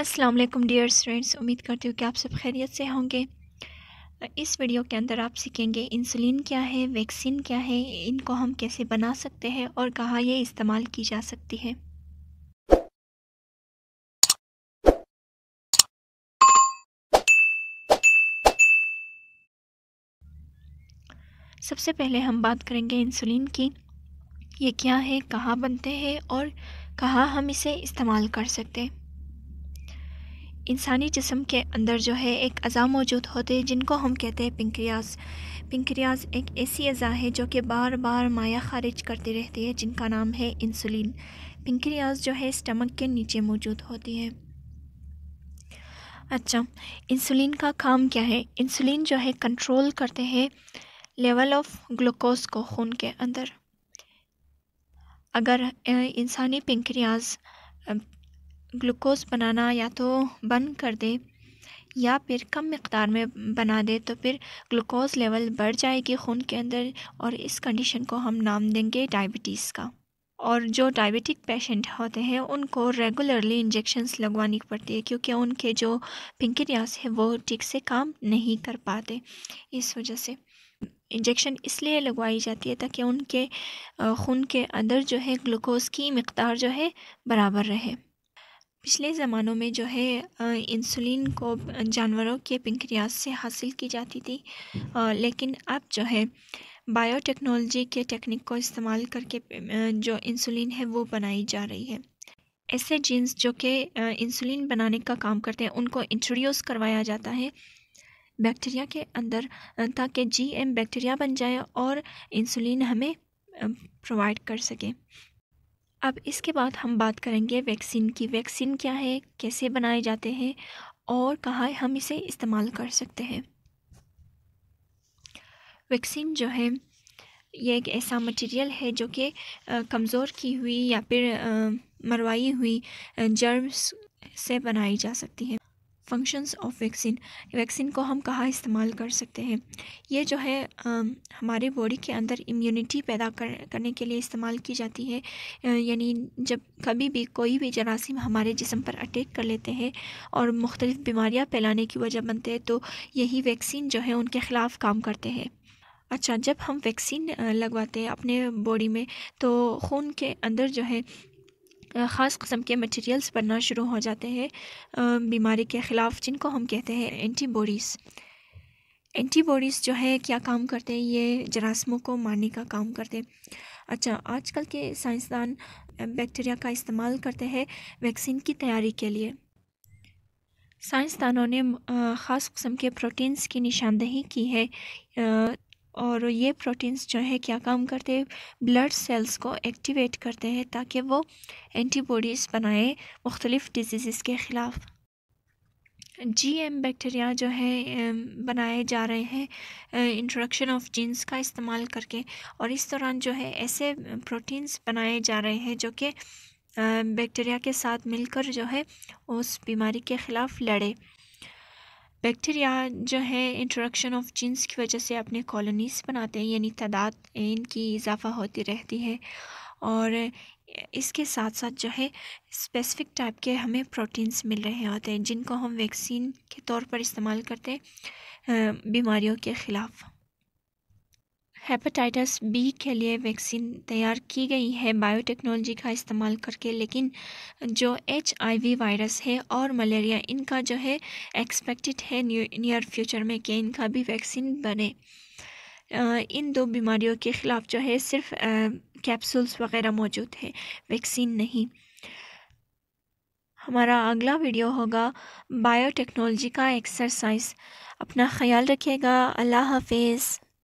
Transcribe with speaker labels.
Speaker 1: अस्सलाम वालेकुम dear students उम्मीद करती हूँ कि आप सब खैरियत से होंगे इस वीडियो के अंदर आप सीखेंगे इंसुलिन क्या है वैक्सीन क्या है इनको हम कैसे बना सकते हैं और कहाँ ये इस्तेमाल की जा सकती है सबसे पहले हम बात करेंगे इंसुलिन की ये क्या है कहाँ बनते हैं और कहाँ हम इसे इस्तेमाल कर सकते हैं इंसानी जिसम के अंदर जो है एक अज़ा मौजूद होते हैं जिनको हम कहते हैं पिंक्रियाज पिंक्रियाज एक ऐसी अज़ा है जो कि बार बार माया खारिज करती रहती है जिनका नाम है इंसुलिन पिंक्रियाज जो है स्टमक के नीचे मौजूद होती है अच्छा इंसुलिन का काम क्या है इंसुलिन जो है कंट्रोल करते हैं लेवल ऑफ ग्लूकोज को खून के अंदर अगर इंसानी पिंक्रियाज ग्लूकोज़ बनाना या तो बंद कर दे या फिर कम मकदार में बना दे तो फिर ग्लूकोज़ लेवल बढ़ जाएगी खून के अंदर और इस कंडीशन को हम नाम देंगे डायबिटीज़ का और जो डायबिटिक पेशेंट होते हैं उनको रेगुलरली इंजेक्शन्स लगवानी पड़ती है क्योंकि उनके जो पिंकरियास है वो ठीक से काम नहीं कर पाते इस वजह से इंजेक्शन इसलिए लगवाई जाती है ताकि उनके खून के अंदर जो है ग्लूकोज़ की मकदार जो है बराबर रहे पिछले ज़मानों में जो है इंसुलिन को जानवरों के पिंक्रियाज से हासिल की जाती थी लेकिन अब जो है बायोटेक्नोलॉजी के टेक्निक को इस्तेमाल करके जो इंसुलिन है वो बनाई जा रही है ऐसे जीन्स जो कि इंसुलिन बनाने का काम करते हैं उनको इंट्रोड्यूस करवाया जाता है बैक्टीरिया के अंदर ताकि जी एम बैक्टीरिया बन जाए और इंसुलिन हमें प्रोवाइड कर सके अब इसके बाद हम बात करेंगे वैक्सीन की वैक्सीन क्या है कैसे बनाए जाते हैं और कहाँ हम इसे इस्तेमाल कर सकते हैं वैक्सीन जो है ये एक ऐसा मटेरियल है जो कि कमज़ोर की हुई या फिर मरवाई हुई जर्म्स से बनाई जा सकती है फंक्शंस ऑफ वैक्सीन वैक्सीन को हम कहाँ इस्तेमाल कर सकते हैं ये जो है आ, हमारे बॉडी के अंदर इम्यूनिटी पैदा कर, करने के लिए इस्तेमाल की जाती है यानी जब कभी भी कोई भी जरासीम हमारे जिसम पर अटैक कर लेते हैं और मुख्तलिफ़ बीमारियाँ फैलाने की वजह बनते हैं तो यही वैक्सीन जो है उनके ख़िलाफ़ काम करते हैं अच्छा जब हम वैक्सीन लगवाते हैं अपने बॉडी में तो खून के अंदर जो है ख़ास कस्म के मटेरियल्स बनना शुरू हो जाते हैं बीमारी के ख़िलाफ़ जिनको हम कहते हैं एंटीबॉडीज़ एंटीबॉडीज़ जो है क्या काम करते हैं ये जरासमों को मारने का काम करते हैं अच्छा आजकल के साइंसदान बैक्टीरिया का इस्तेमाल करते हैं वैक्सीन की तैयारी के लिए साइंसदानों ने ख़ास कस्म के प्रोटीन्स की निशानदेही की है और ये प्रोटीन्स जो है क्या काम करते हैं ब्लड सेल्स को एक्टिवेट करते हैं ताकि वो एंटीबॉडीज़ बनाए मुख्तलिफ़ डिजीज़ के ख़िलाफ़ जी एम बैक्टीरिया जो है बनाए जा रहे हैं इंट्रोडक्शन ऑफ जीन्स का इस्तेमाल करके और इस दौरान जो है ऐसे प्रोटीन्स बनाए जा रहे हैं जो कि बैक्टीरिया के साथ मिलकर जो है उस बीमारी के ख़िलाफ़ लड़े बैक्टीरिया जो है इंट्रोडक्शन ऑफ जीन्स की वजह से अपने कॉलोनीस बनाते हैं यानी तादाद इनकी इजाफा होती रहती है और इसके साथ साथ जो है स्पेसिफिक टाइप के हमें प्रोटीन्स मिल रहे होते हैं जिनको हम वैक्सीन के तौर पर इस्तेमाल करते हैं बीमारियों के ख़िलाफ़ हेपेटाइटिस बी के लिए वैक्सीन तैयार की गई है बायोटेक्नोलॉजी का इस्तेमाल करके लेकिन जो एच वायरस है और मलेरिया इनका जो है एक्सपेक्टेड है नियर फ्यूचर में कि इनका भी वैक्सीन बने इन दो बीमारियों के ख़िलाफ़ जो है सिर्फ कैप्सूल्स वगैरह मौजूद है वैक्सीन नहीं हमारा अगला वीडियो होगा बायोटेक्नोलॉजी का एक्सरसाइज अपना ख्याल रखिएगा अल्लाह हाफिज़